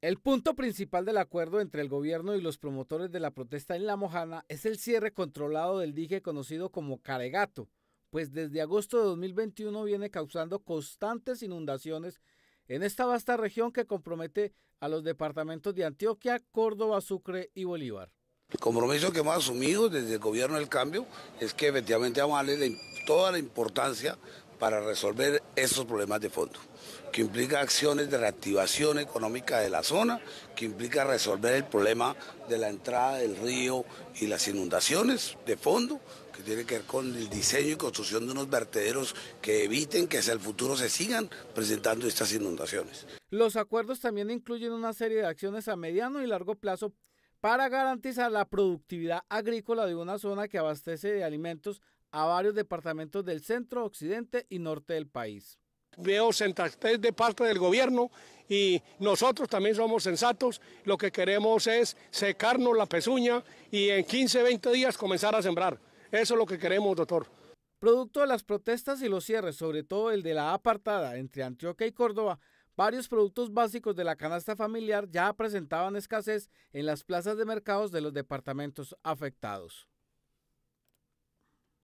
El punto principal del acuerdo entre el gobierno y los promotores de la protesta en La Mojana es el cierre controlado del dije conocido como Caregato, pues desde agosto de 2021 viene causando constantes inundaciones en esta vasta región que compromete a los departamentos de Antioquia, Córdoba, Sucre y Bolívar. El compromiso que hemos asumido desde el gobierno del cambio es que efectivamente vamos a darle toda la importancia para resolver esos problemas de fondo, que implica acciones de reactivación económica de la zona, que implica resolver el problema de la entrada del río y las inundaciones de fondo, que tiene que ver con el diseño y construcción de unos vertederos que eviten que hacia el futuro se sigan presentando estas inundaciones. Los acuerdos también incluyen una serie de acciones a mediano y largo plazo para garantizar la productividad agrícola de una zona que abastece de alimentos a varios departamentos del centro, occidente y norte del país. Veo sensatez de parte del gobierno y nosotros también somos sensatos. Lo que queremos es secarnos la pezuña y en 15, 20 días comenzar a sembrar. Eso es lo que queremos, doctor. Producto de las protestas y los cierres, sobre todo el de la apartada entre Antioquia y Córdoba, Varios productos básicos de la canasta familiar ya presentaban escasez en las plazas de mercados de los departamentos afectados.